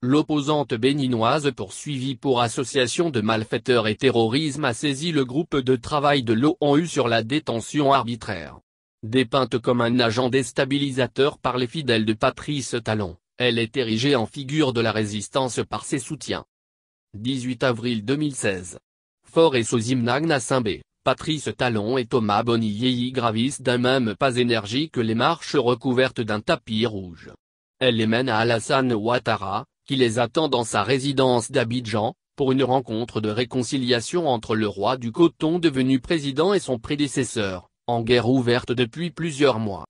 L'opposante béninoise poursuivie pour association de malfaiteurs et terrorisme a saisi le groupe de travail de l'ONU sur la détention arbitraire. Dépeinte comme un agent déstabilisateur par les fidèles de Patrice Talon, elle est érigée en figure de la résistance par ses soutiens. 18 avril 2016. Fort et à Simbé, Patrice Talon et Thomas y gravissent d'un même pas énergique les marches recouvertes d'un tapis rouge. Elle les mène à Alassane Ouattara, qui les attend dans sa résidence d'Abidjan, pour une rencontre de réconciliation entre le roi du coton devenu président et son prédécesseur, en guerre ouverte depuis plusieurs mois.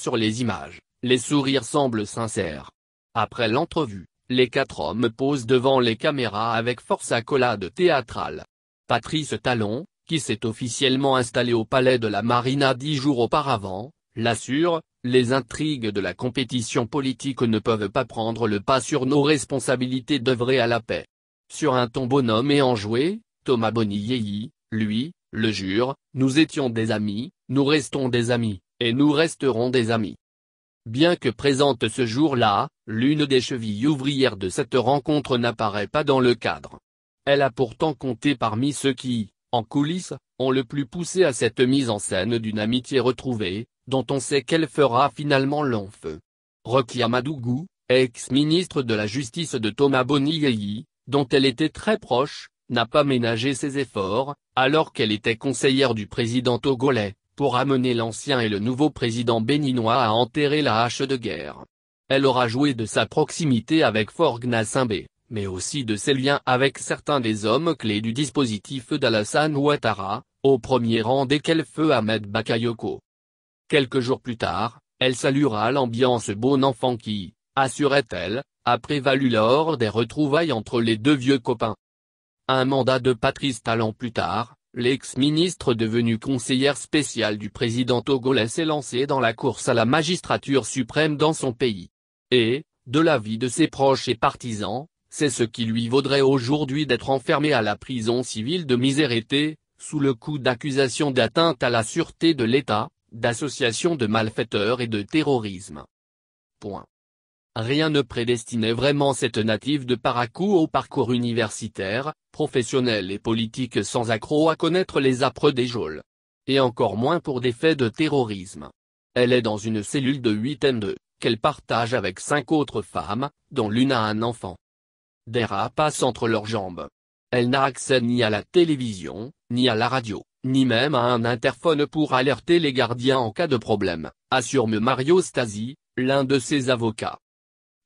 Sur les images, les sourires semblent sincères. Après l'entrevue, les quatre hommes posent devant les caméras avec force accolade théâtrale. Patrice Talon, qui s'est officiellement installé au palais de la Marina dix jours auparavant, l'assure, les intrigues de la compétition politique ne peuvent pas prendre le pas sur nos responsabilités d'œuvrer à la paix. Sur un ton bonhomme et enjoué, Thomas Bonillier, lui, le jure, nous étions des amis, nous restons des amis, et nous resterons des amis. Bien que présente ce jour-là, l'une des chevilles ouvrières de cette rencontre n'apparaît pas dans le cadre. Elle a pourtant compté parmi ceux qui, en coulisses, ont le plus poussé à cette mise en scène d'une amitié retrouvée, dont on sait qu'elle fera finalement l'enfeu. feu. ex-ministre de la Justice de Thomas boniyei dont elle était très proche, n'a pas ménagé ses efforts, alors qu'elle était conseillère du président togolais, pour amener l'ancien et le nouveau président béninois à enterrer la hache de guerre. Elle aura joué de sa proximité avec Forgna Simbé, mais aussi de ses liens avec certains des hommes clés du dispositif d'Alassane Ouattara, au premier rang desquels feu Ahmed Bakayoko. Quelques jours plus tard, elle saluera l'ambiance bon enfant qui, assurait-elle, a prévalu lors des retrouvailles entre les deux vieux copains. Un mandat de Patrice Talon plus tard, l'ex-ministre devenu conseillère spéciale du président togolais s'est lancé dans la course à la magistrature suprême dans son pays. Et, de l'avis de ses proches et partisans, c'est ce qui lui vaudrait aujourd'hui d'être enfermé à la prison civile de misérité, sous le coup d'accusations d'atteinte à la sûreté de l'État, d'association de malfaiteurs et de terrorisme. Point. Rien ne prédestinait vraiment cette native de Paracou au parcours universitaire, professionnel et politique sans accroc à connaître les âpres des geôles. Et encore moins pour des faits de terrorisme. Elle est dans une cellule de 8 m 2 qu'elle partage avec cinq autres femmes, dont l'une a un enfant. Des rats passent entre leurs jambes. Elle n'a accès ni à la télévision, ni à la radio ni même à un interphone pour alerter les gardiens en cas de problème, assure Mario Stasi, l'un de ses avocats.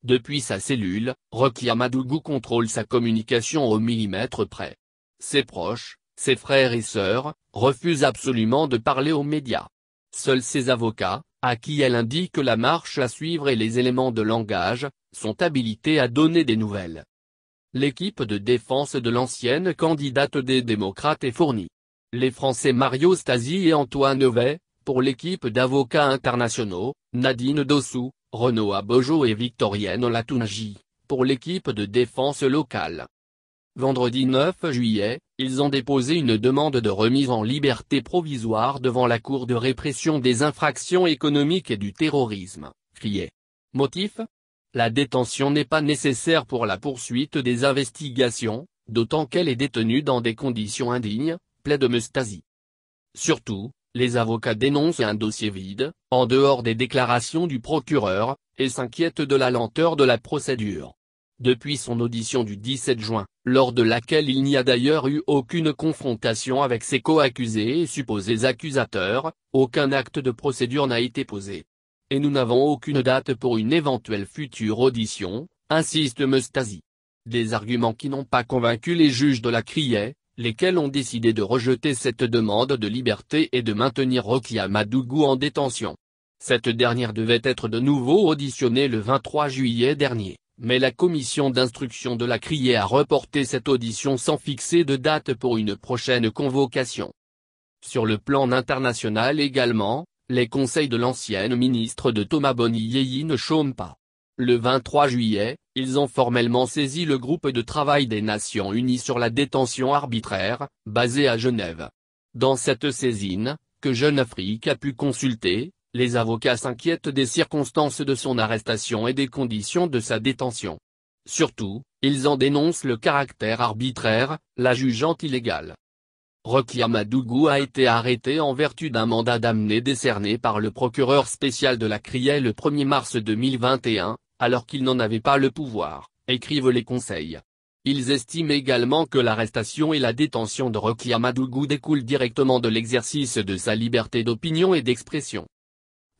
Depuis sa cellule, Rocky Amadougou contrôle sa communication au millimètre près. Ses proches, ses frères et sœurs, refusent absolument de parler aux médias. Seuls ses avocats, à qui elle indique la marche à suivre et les éléments de langage, sont habilités à donner des nouvelles. L'équipe de défense de l'ancienne candidate des démocrates est fournie. Les Français Mario Stasi et Antoine Nevet, pour l'équipe d'avocats internationaux, Nadine Dossou, Renaud Abojo et Victorienne Latounji, pour l'équipe de défense locale. Vendredi 9 juillet, ils ont déposé une demande de remise en liberté provisoire devant la Cour de répression des infractions économiques et du terrorisme, criait. Motif La détention n'est pas nécessaire pour la poursuite des investigations, d'autant qu'elle est détenue dans des conditions indignes, de Mustasi. Surtout, les avocats dénoncent un dossier vide, en dehors des déclarations du procureur, et s'inquiètent de la lenteur de la procédure. Depuis son audition du 17 juin, lors de laquelle il n'y a d'ailleurs eu aucune confrontation avec ses co-accusés et supposés accusateurs, aucun acte de procédure n'a été posé. Et nous n'avons aucune date pour une éventuelle future audition, insiste Mustasi. Des arguments qui n'ont pas convaincu les juges de la criée, lesquels ont décidé de rejeter cette demande de liberté et de maintenir Rokia Madougou en détention. Cette dernière devait être de nouveau auditionnée le 23 juillet dernier, mais la commission d'instruction de la criée a reporté cette audition sans fixer de date pour une prochaine convocation. Sur le plan international également, les conseils de l'ancienne ministre de Thomas ne chôment pas. Le 23 juillet, ils ont formellement saisi le groupe de travail des Nations Unies sur la détention arbitraire, basé à Genève. Dans cette saisine, que Jeune Afrique a pu consulter, les avocats s'inquiètent des circonstances de son arrestation et des conditions de sa détention. Surtout, ils en dénoncent le caractère arbitraire, la jugeant illégale. Rokia Madougou a été arrêté en vertu d'un mandat d'amener décerné par le procureur spécial de la CRIE le 1er mars 2021, alors qu'ils n'en avaient pas le pouvoir, écrivent les conseils. Ils estiment également que l'arrestation et la détention de Roquia Madougou découlent directement de l'exercice de sa liberté d'opinion et d'expression.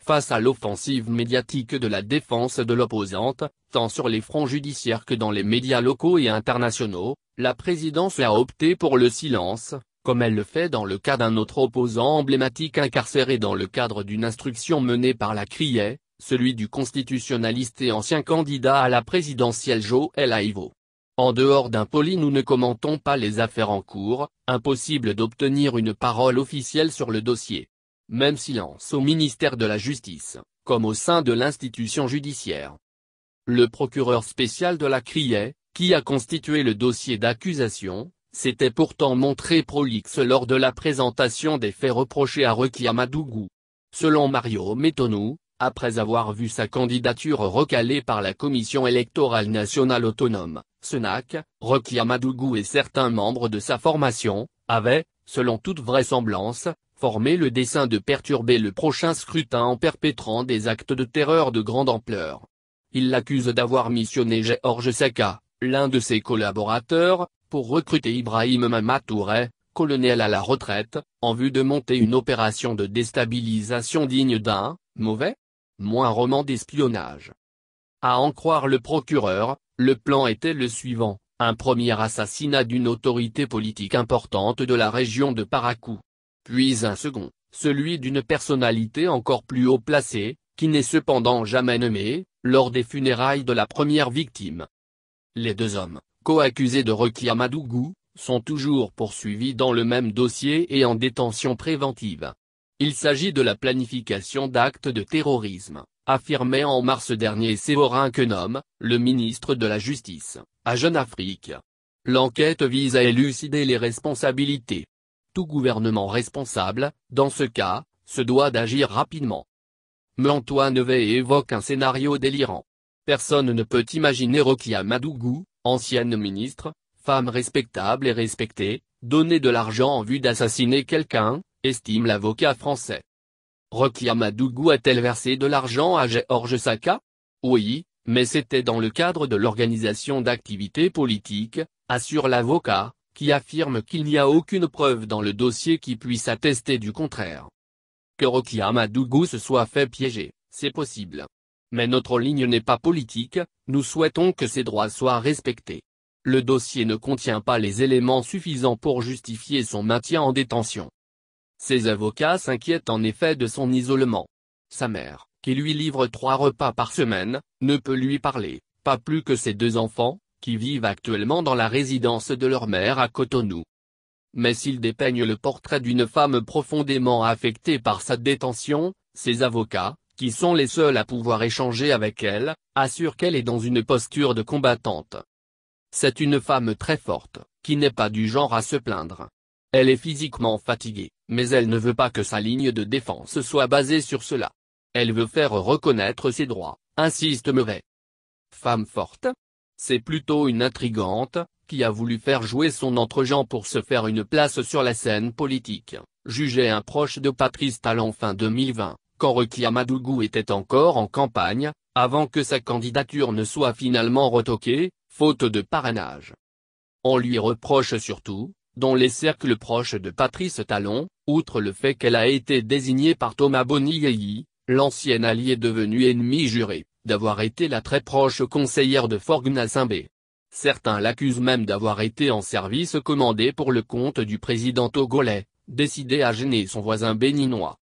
Face à l'offensive médiatique de la défense de l'opposante, tant sur les fronts judiciaires que dans les médias locaux et internationaux, la présidence a opté pour le silence, comme elle le fait dans le cas d'un autre opposant emblématique incarcéré dans le cadre d'une instruction menée par la criE, celui du constitutionnaliste et ancien candidat à la présidentielle Joël Aïvo. En dehors d'un poli nous ne commentons pas les affaires en cours, impossible d'obtenir une parole officielle sur le dossier. Même silence au ministère de la Justice, comme au sein de l'institution judiciaire. Le procureur spécial de la CRIET, qui a constitué le dossier d'accusation, s'était pourtant montré prolixe lors de la présentation des faits reprochés à Reki Selon Mario Métonou, après avoir vu sa candidature recalée par la Commission électorale nationale autonome, SENAC, Rocky Madougou et certains membres de sa formation, avaient, selon toute vraisemblance, formé le dessein de perturber le prochain scrutin en perpétrant des actes de terreur de grande ampleur. Il l'accuse d'avoir missionné Georges Saka, l'un de ses collaborateurs, pour recruter Ibrahim Mamatouré, colonel à la retraite, en vue de monter une opération de déstabilisation digne d'un « mauvais » moins roman d'espionnage. À en croire le procureur, le plan était le suivant, un premier assassinat d'une autorité politique importante de la région de Parakou, Puis un second, celui d'une personnalité encore plus haut placée, qui n'est cependant jamais nommée, lors des funérailles de la première victime. Les deux hommes, co-accusés de à Madougou, sont toujours poursuivis dans le même dossier et en détention préventive. Il s'agit de la planification d'actes de terrorisme, affirmait en mars dernier Sévorin Kenom, le ministre de la Justice, à Jeune Afrique. L'enquête vise à élucider les responsabilités. Tout gouvernement responsable, dans ce cas, se doit d'agir rapidement. Mais Antoine évoque un scénario délirant. Personne ne peut imaginer Rokia Madougou, ancienne ministre, femme respectable et respectée, donner de l'argent en vue d'assassiner quelqu'un, estime l'avocat français. Rokia Madougou a-t-elle versé de l'argent à Georges Saka Oui, mais c'était dans le cadre de l'organisation d'activités politiques, assure l'avocat, qui affirme qu'il n'y a aucune preuve dans le dossier qui puisse attester du contraire. Que Rocky Amadougou se soit fait piéger, c'est possible. Mais notre ligne n'est pas politique, nous souhaitons que ses droits soient respectés. Le dossier ne contient pas les éléments suffisants pour justifier son maintien en détention. Ses avocats s'inquiètent en effet de son isolement. Sa mère, qui lui livre trois repas par semaine, ne peut lui parler, pas plus que ses deux enfants, qui vivent actuellement dans la résidence de leur mère à Cotonou. Mais s'ils dépeignent le portrait d'une femme profondément affectée par sa détention, ses avocats, qui sont les seuls à pouvoir échanger avec elle, assurent qu'elle est dans une posture de combattante. C'est une femme très forte, qui n'est pas du genre à se plaindre. Elle est physiquement fatiguée, mais elle ne veut pas que sa ligne de défense soit basée sur cela. Elle veut faire reconnaître ses droits, insiste Murray. Femme forte C'est plutôt une intrigante, qui a voulu faire jouer son entre pour se faire une place sur la scène politique, jugeait un proche de Patrice Talon fin 2020, quand Rekia Madougou était encore en campagne, avant que sa candidature ne soit finalement retoquée, faute de parrainage. On lui reproche surtout, dans les cercles proches de Patrice Talon, outre le fait qu'elle a été désignée par Thomas Bonnier, l'ancienne allié devenu ennemi juré, d'avoir été la très proche conseillère de Forgna Simbé. Certains l'accusent même d'avoir été en service commandé pour le compte du président togolais, décidé à gêner son voisin béninois.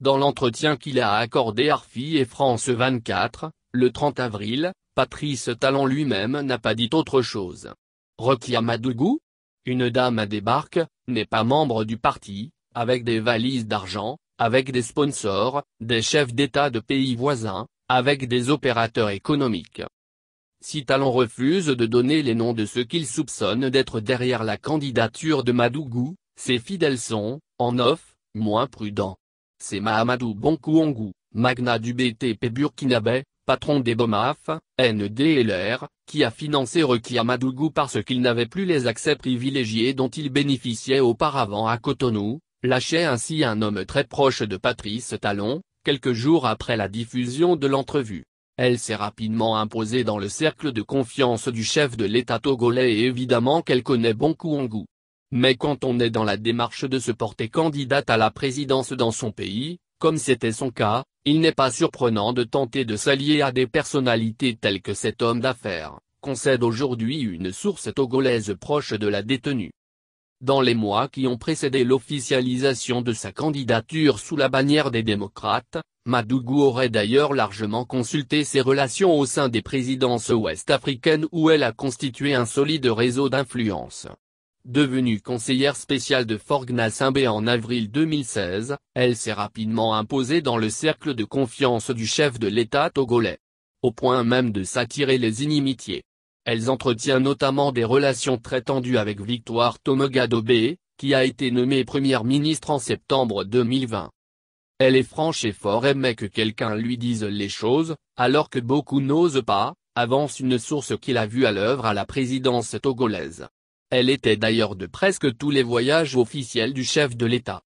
Dans l'entretien qu'il a accordé à Arfi et France 24, le 30 avril, Patrice Talon lui-même n'a pas dit autre chose. Requiemadougou une dame débarque, n'est pas membre du parti, avec des valises d'argent, avec des sponsors, des chefs d'État de pays voisins, avec des opérateurs économiques. Si Talon refuse de donner les noms de ceux qu'il soupçonne d'être derrière la candidature de Madougou, ses fidèles sont, en off, moins prudents. C'est Mahamadou Bonkoungou, magna du BTP burkinabé, patron des Bomaf, NDLR, qui a financé à Amadougou parce qu'il n'avait plus les accès privilégiés dont il bénéficiait auparavant à Cotonou, lâchait ainsi un homme très proche de Patrice Talon, quelques jours après la diffusion de l'entrevue. Elle s'est rapidement imposée dans le cercle de confiance du chef de l'État togolais et évidemment qu'elle connaît bon goût. Mais quand on est dans la démarche de se porter candidate à la présidence dans son pays, comme c'était son cas, il n'est pas surprenant de tenter de s'allier à des personnalités telles que cet homme d'affaires, concède aujourd'hui une source togolaise proche de la détenue. Dans les mois qui ont précédé l'officialisation de sa candidature sous la bannière des démocrates, Madougou aurait d'ailleurs largement consulté ses relations au sein des présidences ouest-africaines où elle a constitué un solide réseau d'influence. Devenue conseillère spéciale de Forgna-Simbé en avril 2016, elle s'est rapidement imposée dans le cercle de confiance du chef de l'État togolais. Au point même de s'attirer les inimitiés. Elle entretient notamment des relations très tendues avec Victoire Tomogadobe, qui a été nommée première ministre en septembre 2020. Elle est franche et fort aimait que quelqu'un lui dise les choses, alors que beaucoup n'osent pas, avance une source qu'il a vue à l'œuvre à la présidence togolaise. Elle était d'ailleurs de presque tous les voyages officiels du chef de l'État.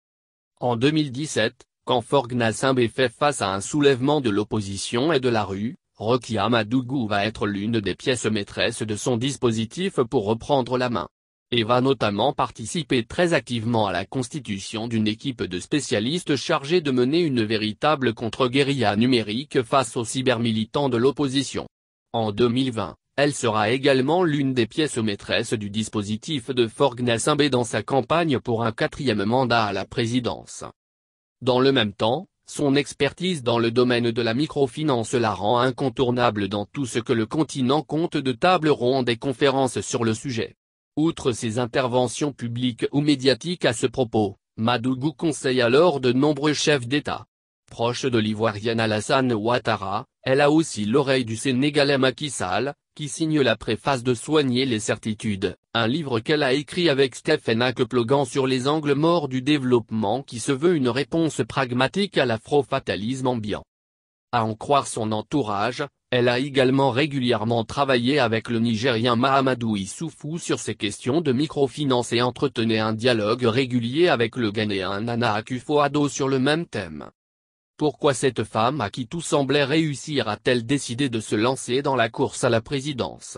En 2017, quand Forgna Simbe fait face à un soulèvement de l'opposition et de la rue, Rokia Madougou va être l'une des pièces maîtresses de son dispositif pour reprendre la main. Et va notamment participer très activement à la constitution d'une équipe de spécialistes chargée de mener une véritable contre-guérilla numérique face aux cyber-militants de l'opposition. En 2020, elle sera également l'une des pièces maîtresses du dispositif de Forgnacimbé dans sa campagne pour un quatrième mandat à la présidence. Dans le même temps, son expertise dans le domaine de la microfinance la rend incontournable dans tout ce que le continent compte de tables rondes et conférences sur le sujet. Outre ses interventions publiques ou médiatiques à ce propos, Madougou conseille alors de nombreux chefs d'État. Proche de l'ivoirienne Alassane Ouattara, elle a aussi l'oreille du Sénégalais Macky Sall, qui signe la préface de Soigner les certitudes, un livre qu'elle a écrit avec Stephen Ackplogan sur les angles morts du développement qui se veut une réponse pragmatique à l'afrofatalisme ambiant. À en croire son entourage, elle a également régulièrement travaillé avec le Nigérien Mahamadou Issoufou sur ces questions de microfinance et entretenait un dialogue régulier avec le Ghanéen Nana Akufo-Addo sur le même thème. Pourquoi cette femme à qui tout semblait réussir a-t-elle décidé de se lancer dans la course à la présidence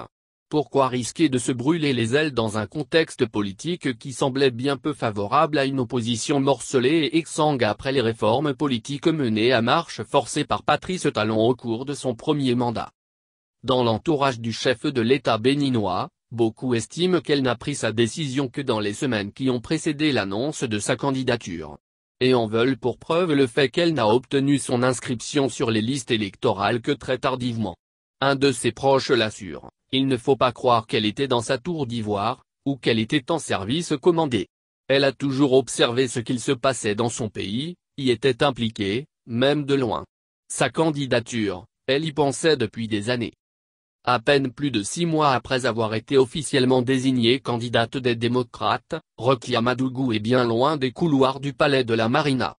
Pourquoi risquer de se brûler les ailes dans un contexte politique qui semblait bien peu favorable à une opposition morcelée et exsangue après les réformes politiques menées à marche forcée par Patrice Talon au cours de son premier mandat Dans l'entourage du chef de l'État béninois, beaucoup estiment qu'elle n'a pris sa décision que dans les semaines qui ont précédé l'annonce de sa candidature et en veulent pour preuve le fait qu'elle n'a obtenu son inscription sur les listes électorales que très tardivement. Un de ses proches l'assure, il ne faut pas croire qu'elle était dans sa tour d'ivoire, ou qu'elle était en service commandé. Elle a toujours observé ce qu'il se passait dans son pays, y était impliquée, même de loin. Sa candidature, elle y pensait depuis des années. À peine plus de six mois après avoir été officiellement désignée candidate des démocrates, Rocky Amadougou est bien loin des couloirs du palais de la Marina.